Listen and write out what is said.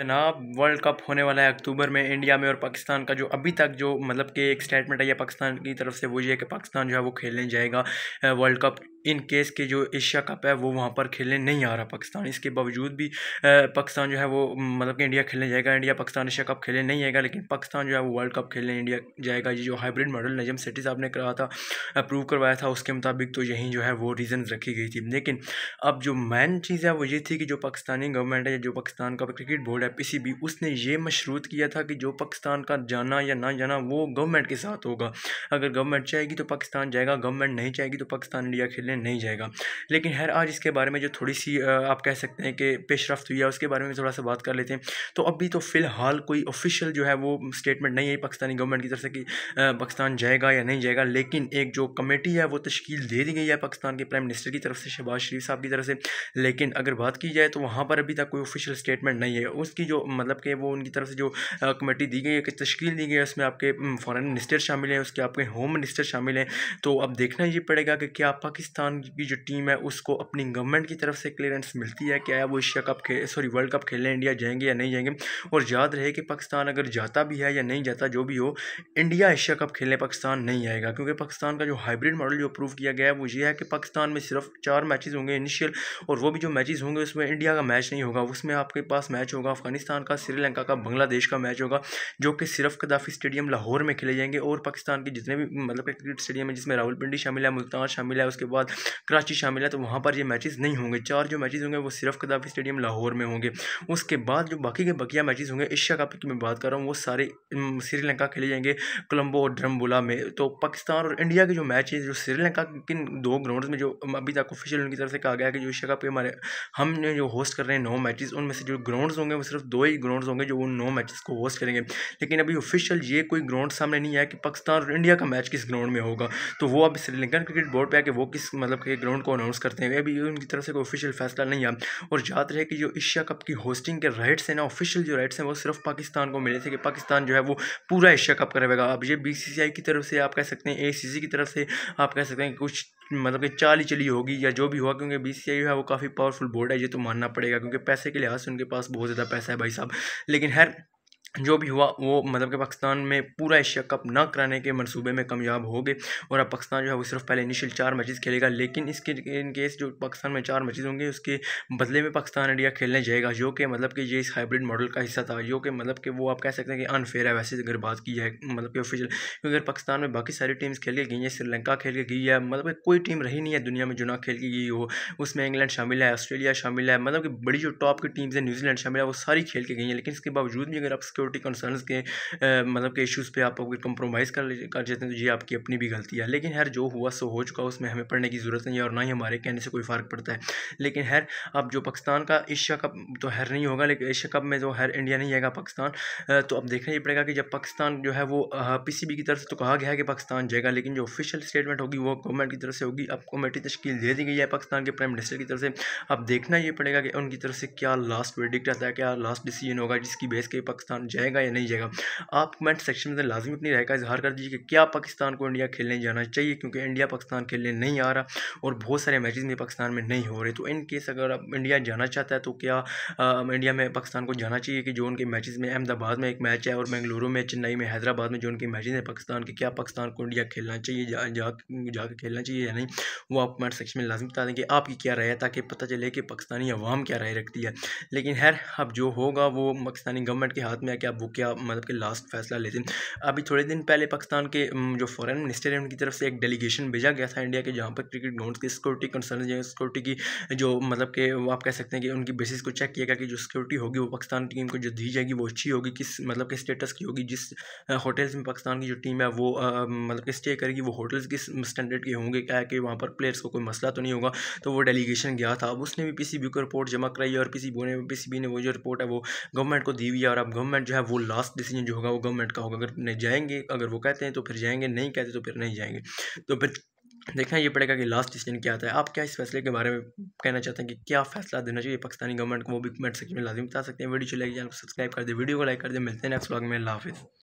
जनाब world cup होने वाला है अक्टूबर में इंडिया में और पाकिस्तान का जो अभी तक जो मतलब कि एक स्टेटमेंट आई है पाकिस्तान की तरफ से वो ये है कि पाकिस्तान जो है वो खेलने जाएगा वर्ल्ड कप इन केस के जो एशिया कप है वो वहाँ पर खेलने नहीं आ रहा पाकिस्तान इसके बावजूद भी पाकिस्तान जो है वो मतलब कि इंडिया खेलने जाएगा इंडिया पाकिस्तान एशिया कप खेलने नहीं आएगा लेकिन पाकिस्तान जो है वो वर्ल्ड कप खेलने इंडिया जाएगा ये जो हाइब्रिड मॉडल नजम सिटी साहब ने करा था अप्रूव करवाया था उसके मुताबिक तो यहीं जो है वो रीज़न रखी गई थी लेकिन अब जो मेन चीज़ है वो ये थी कि जो पाकिस्तानी गवर्नमेंट है जो पाकिस्तान का क्रिकेट बोर्ड है पी उसने ये मशरूत किया था कि जो पाकिस्तान का जाना या ना जाना वो गवर्नमेंट के साथ होगा अगर गवर्नमेंट चाहेगी तो पाकिस्तान जाएगा गवर्नमेंट नहीं चाहेगी तो पाकिस्तान इंडिया खेलने लिए नहीं जाएगा लेकिन खैर आज इसके बारे में जो थोड़ी सी आप कह सकते हैं कि पेशरफ हुई है उसके बारे में थोड़ा सा बात कर लेते हैं तो अभी तो फ़िलहाल कोई ऑफिशियल जो है वो स्टेटमेंट नहीं है पाकिस्तानी गवर्नमेंट की तरफ से कि पाकिस्तान जाएगा या नहीं जाएगा लेकिन एक जो कमेटी है वो तश्कील दे दी गई है पाकिस्तान के प्राइम मिनिस्टर की तरफ से शहबाज शरीफ साहब की तरफ से लेकिन अगर बात की जाए तो वहाँ पर अभी तक कोई ऑफिशियल स्टेटमेंट नहीं है उसकी जो मतलब कि वो उनकी तरफ से जो कमेटी दी गई है कि तश्कील दी गई है उसमें आपके फ़ॉरन मिनिस्टर शामिल हैं उसके आपके होम मिनिस्टर शामिल हैं तो अब देखना ये पड़ेगा कि क्या पाकिस्तान पाकिस्तान की जो टीम है उसको अपनी गवर्नमेंट की तरफ से क्लियरेंस मिलती है क्या वो एशिया कप खेल सॉरी वर्ल्ड कप खेलने इंडिया जाएंगे या नहीं जाएंगे और याद रहे कि पाकिस्तान अगर जाता भी है या नहीं जाता जो भी हो इंडिया एशिया कप खेलने पाकिस्तान नहीं आएगा क्योंकि पाकिस्तान का जो हाइब्रिड मॉडल जो अप्रूव किया गया है वो ये है कि पाकिस्तान में सिर्फ चार मैच होंगे इनिशियल और वो भी जो मैचेज होंगे उसमें इंडिया का मैच नहीं होगा उसमें आपके पास मैच होगा अफगानिस्तान का श्रीलंका का बांग्लादेश का मैच होगा जो कि सिर्फ कदाफी स्टेडियम लाहौर में खेले जाएंगे और पाकिस्तान के जितने भी मतलब क्रिकेट स्टेडियम है जिसमें रावलपिंडी शामिल है मुल्तान शामिल है उसके बाद कराची शामिल है तो वहाँ पर ये मैचेस नहीं होंगे चार जो मैचेस होंगे वो सिर्फ कदाफी स्टेडियम लाहौर में होंगे उसके बाद जो बाकी के बकिया मैचेस होंगे एशिया कप की मैं बात कर रहा हूँ वो सारे श्रीलंका खेले जाएंगे कोलम्बो और ड्रमबुला में तो पाकिस्तान और इंडिया के जो मैच हैं जो श्रीलंका किन दो ग्राउंड में जो अभी तक ऑफिशियल उनकी तरफ से कहा गया कि जो एशिया कप के हमारे हमने जो होस्ट कर रहे हैं नौ मैचेस उनमें से जो ग्राउंड होंगे वो सिर्फ दो ही ग्राउंड होंगे जो उन नौ मैचेस को होस्ट करेंगे लेकिन अभी ऑफिशियल ये कोई ग्राउंड सामने नहीं आया कि पाकिस्तान और इंडिया का मैच किस ग्राउंड में होगा तो वो अब श्रीलंकन क्रिकेट बोर्ड पर आके वो किस मतलब कि ग्राउंड को अनाउंस करते हैं अभी उनकी तरफ से कोई ऑफिशियल फैसला नहीं आया और याद रहे कि जो एशिया कप की होस्टिंग के राइट्स हैं ना ऑफिशियल जो राइट्स हैं वो सिर्फ पाकिस्तान को मिले थे कि पाकिस्तान जो है वो पूरा एशिया कप करवाएगा अब ये बी की तरफ से आप कह सकते हैं ए की तरफ से आप कह सकते हैं कुछ मतलब कि चाली चली होगी या जो भी हुआ क्योंकि बी सी आई है वो काफ़ी पावरफुल बोर्ड है ये तो मानना पड़ेगा क्योंकि पैसे के लिहाज से उनके पास बहुत ज़्यादा पैसा है भाई साहब लेकिन हर जो भी हुआ वो मतलब कि पाकिस्तान में पूरा एशिया कप ना कराने के मनसूबे में कामयाब हो गए और अब पाकिस्तान जो है वो सिर्फ पहले इनिशियल चार मैचेस खेलेगा लेकिन इसके इन केस जो पाकिस्तान में चार मैचेस होंगे उसके बदले में पाकिस्तान इंडिया खेलने जाएगा जो कि मतलब कि ये इस हाइब्रिड मॉडल का हिस्सा था जो कि मतलब कि वो आप कह सकते हैं कि अनफेयर है वैसे अगर बात की जाए मतलब कि ऑफिशियल क्योंकि अगर पाकिस्तान में बाकी सारी टीम्स खेल के गई हैं श्रीलंका खेल के गई है मतलब कि कोई टीम रही नहीं है दुनिया में जो ना खेल के गई हो उसमें इंग्लैंड शामिल है ऑस्ट्रेलिया शामिल है मतलब कि बड़ी जो टॉप की टीम्स हैं न्यूजीलैंड शामिल है वो सारी खेल के गई हैं लेकिन इसके बावजूद भी अगर आप सिक्योरिटी कंसर्न के मतलब के इश्यूज़ पे आप अगर कंप्रोमाइज़ कर कर देते हैं तो ये आपकी अपनी भी गलती है लेकिन हर जो हुआ सो हो चुका उसमें हमें पढ़ने की ज़रूरत नहीं है और ना ही हमारे कहने से कोई फ़र्क पड़ता है लेकिन हर अब जो पाकिस्तान का एशिया कप तो हैर नहीं होगा लेकिन एशिया कप में जो तो हर इंडिया नहीं आएगा पाकिस्तान तो अब देखना ही पड़ेगा कि जब पाकिस्तान जो है वो पी की तरफ से तो कहा गया है कि पाकिस्तान जाएगा लेकिन जो ऑफिशियल स्टेटमेंट होगी वो गवर्नमेंट की तरफ से होगी अब कमेटी तश्कील दे दी गई है पाकिस्तान के प्राइम मिनिस्टर की तरफ से अब देखना ये पड़ेगा कि उनकी तरफ से क्या लास्ट वर्डिक्ट आता है क्या लास्ट डिसीजन होगा जिसकी बेस के पाकिस्तान जाएगा या नहीं जाएगा आप कमेंट सेक्शन में लाजमी अपनी राय का इजहार कर दीजिए कि क्या पाकिस्तान को इंडिया खेलने जाना चाहिए क्योंकि इंडिया पाकिस्तान खेलने नहीं आ रहा और बहुत सारे मैचेज में पाकिस्तान में नहीं हो रहे तो इन केस अगर आप इंडिया जाना चाहता है तो क्या इंडिया में पाकिस्तान को जाना चाहिए कि जो उनके मैच में अहमदाबाद में एक मैच है और बेंगलुरु में चेन्नई में हैदराबाद में जो उनके मैच हैं पाकिस्तान के क्या पाकिस्तान को इंडिया खेलना चाहिए जा खेलना चाहिए या नहीं वो आप कमेंट सेक्शन में लाजमी बता दें कि आपकी क्या राय है ताकि पता चले कि पाकिस्तानी अवाम क्या राय रखती है लेकिन खैर अब जो होगा वो पाकिस्तानी गवर्नमेंट के हाथ में कि आप वो क्या मतलब कि लास्ट फैसला लेते हैं अभी थोड़े दिन पहले पाकिस्तान के जो फॉरन मिनिस्टर है उनकी तरफ से एक डेलीगेशन भेजा गया था इंडिया के जहाँ पर क्रिकेट ग्राउंड की सिक्योरिटी कंसर्न सिक्योरिटी की जो मतलब कि आप कह सकते हैं कि उनकी बेसिस को चेक किया गया कि जो सिक्योरिटी होगी वो पाकिस्तान टीम को जो दी जाएगी वो अच्छी होगी किस मतलब कि स्टेटस की होगी जिस होटल्स में पाकिस्तान की जो टीम है वो मतलब कि स्टे करेगी वो होटल्स किस स्टैंडर्ड के होंगे क्या है कि वहाँ पर प्लेयर्स को कोई मसला तो नहीं होगा तो वो डेलीगेशन गया था अब उसने भी पीसीबी को रिपोर्ट जमा कराई और पी ने वो जो रिपोर्ट है वो गवर्नमेंट को दी हुई है और अब गवर्नमेंट जो है वो लास्ट डिसीजन जो होगा वो गवर्नमेंट का होगा अगर नहीं जाएंगे अगर वो कहते हैं तो फिर जाएंगे नहीं कहते तो फिर नहीं जाएंगे तो फिर देखना ये पड़ेगा कि लास्ट डिसीजन क्या आता है आप क्या इस फैसले के बारे में कहना चाहते हैं कि क्या फैसला देना चाहिए पाकिस्तानी गवर्नमेंट को वो भी कमेंट सेक्शन में लाजमी बता सकते हैं वीडियो चलाइए सब्सक्राइब तो कर दे वीडियो को लाइक कर दे मिलते हैं नेक्स्ट ब्लॉग में लाफिज़